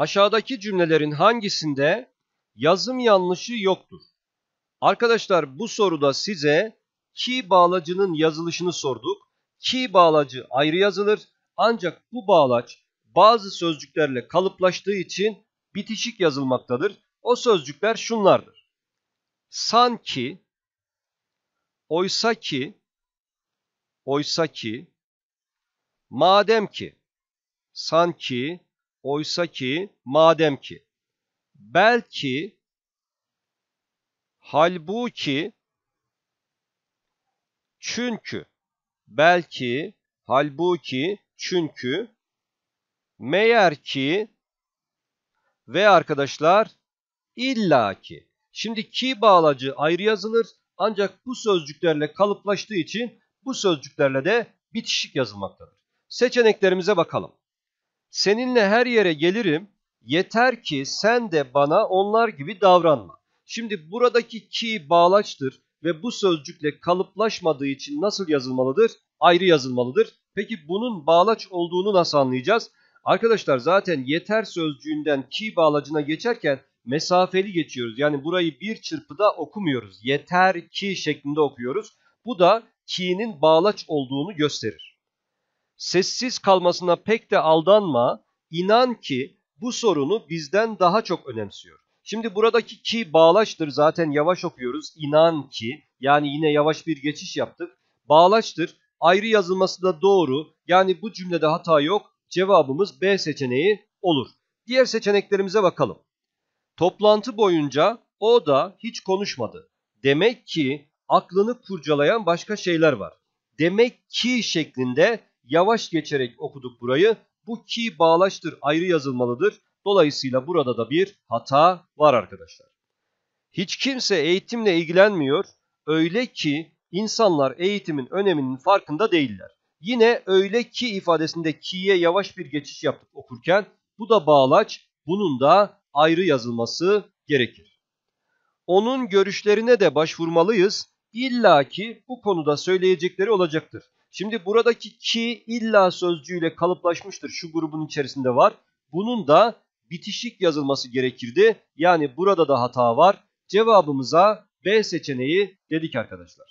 Aşağıdaki cümlelerin hangisinde yazım yanlışı yoktur? Arkadaşlar bu soruda size ki bağlacının yazılışını sorduk. Ki bağlacı ayrı yazılır ancak bu bağlaç bazı sözcüklerle kalıplaştığı için bitişik yazılmaktadır. O sözcükler şunlardır. Sanki, oysa ki, oysa ki, madem ki, sanki, Oysa ki, madem ki, belki, halbuki, çünkü, belki, halbuki, çünkü, meğer ki ve arkadaşlar illaki. Şimdi ki bağlacı ayrı yazılır ancak bu sözcüklerle kalıplaştığı için bu sözcüklerle de bitişik yazılmaktadır. Seçeneklerimize bakalım. Seninle her yere gelirim. Yeter ki sen de bana onlar gibi davranma. Şimdi buradaki ki bağlaçtır ve bu sözcükle kalıplaşmadığı için nasıl yazılmalıdır? Ayrı yazılmalıdır. Peki bunun bağlaç olduğunu nasıl anlayacağız? Arkadaşlar zaten yeter sözcüğünden ki bağlacına geçerken mesafeli geçiyoruz. Yani burayı bir çırpıda okumuyoruz. Yeter ki şeklinde okuyoruz. Bu da ki'nin bağlaç olduğunu gösterir. Sessiz kalmasına pek de aldanma. İnan ki bu sorunu bizden daha çok önemsiyor. Şimdi buradaki ki bağlaçtır zaten yavaş okuyoruz. İnan ki yani yine yavaş bir geçiş yaptık. Bağlaçtır ayrı yazılması da doğru. Yani bu cümlede hata yok. Cevabımız B seçeneği olur. Diğer seçeneklerimize bakalım. Toplantı boyunca o da hiç konuşmadı. Demek ki aklını kurcalayan başka şeyler var. Demek ki şeklinde Yavaş geçerek okuduk burayı. Bu ki bağlaştır ayrı yazılmalıdır. Dolayısıyla burada da bir hata var arkadaşlar. Hiç kimse eğitimle ilgilenmiyor. Öyle ki insanlar eğitimin öneminin farkında değiller. Yine öyle ki ifadesinde ki'ye yavaş bir geçiş yaptık okurken. Bu da bağlaç. Bunun da ayrı yazılması gerekir. Onun görüşlerine de başvurmalıyız. İlla ki bu konuda söyleyecekleri olacaktır. Şimdi buradaki ki illa sözcüğüyle kalıplaşmıştır. Şu grubun içerisinde var. Bunun da bitişik yazılması gerekirdi. Yani burada da hata var. Cevabımıza B seçeneği dedik arkadaşlar.